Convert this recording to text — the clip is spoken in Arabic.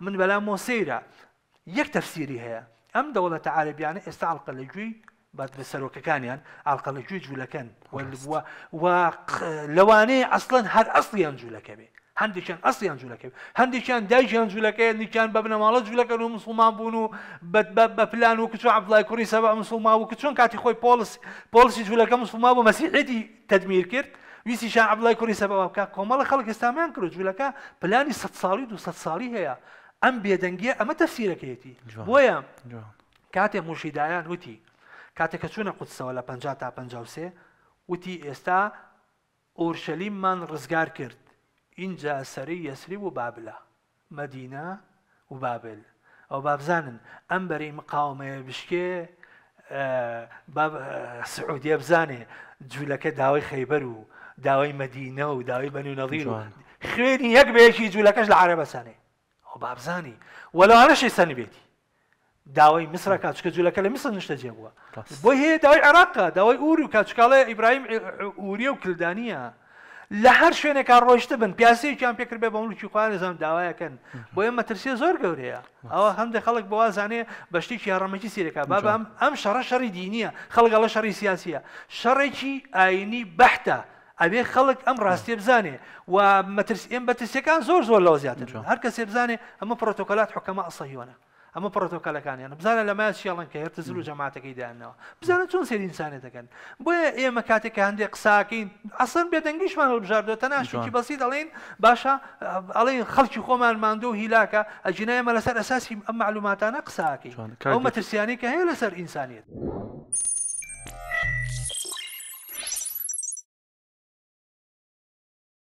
من بلا موسيرة يك تفسيري هي أم دولة عارب يعني استعلق الجوي بعد بسرو كان يعني على الاقل جولا كان ولواني اصلا هاد اصلا ينجولا كبي هندي كان اصلا ينجولا كبي هندي كان دايج ينجولا كبي اللي كان بابنا مالا جولا كانوا مسلمان بونو بد بد بفلان وكتشو عبد الله كوري سبع مسلمان وكتشون كاتي خوي بولس بولس جولا كان مسلمان بو مسيحي دي تدمير كير ويسي شان عبد الله كوري سبع وكا كومال خلق استعمال كرو جولا كا بلاني ست دو ست هي ئەم بێدەنگیە ئەمە تەفسیرەکەیەتی بۆیە کاتێ موشیدایان وتی کاتێککە چوونە قوتسەوە لە 50 تا 53 وتی ئێستا ئۆرشەلیممان ڕزگار کرد اینجا سەری یەسری و بابلە مدینە و بابل ئەو بابزانن ئەم بەری مقاومەیە بشکێ سعودیە بزانێ جوولەکە داوای خەیبەر و داوای مدینە و داوای بەنوو نەڵین خوێنی یەک بەیەکی جوولەکەش لە عرە بەسانێ خۆ بابزانی وەلەوانەشی سەنبێتی داوای میسرە کاتچکە جوولەکە لە میسر نیشتە جێ بووە بۆ هەیە داوای عراقا داوای ئووری و کاتچکاڵی ئیبراهیم ئووریە و کلدانە لە هەر شوێنێکا ڕۆشتە بن پیاسەیەکیان پێکرد بێ بە ملکی خوارێ زەم داوایەکەن بۆ ئێمە ترسێ زۆر گەورەیە ئەوە هەندێک خەڵک بۆ وازانێ بەشتێکی یاڕەمەکی سیرەکە بابم ئەم شەڕە شەڕی دینیە خەڵگەڵە شەڕی سیاسیە شەڕێکی ئاینی بەحتە ابي خلق امر هستيبزاني نعم. وما ترس ام كان زور زور لو زياده نعم. هر كسي بزاني اما بروتوكولات حكماء صهيونه اما بروتوكول كان يعني بزانا لما شي الله كير تزلو نعم. جماعتك يدي انه بزانا تون سيد انسان تكن بو اي مكاتك عندي قساكين اصلا بيا من البجار دو تناشو كي بسيط ألين باشا علين خلشي خوما الماندو هيلاكا الجنايه مال اساسي معلومات انا قساكي او ما ترسياني كهي لسر انسانيه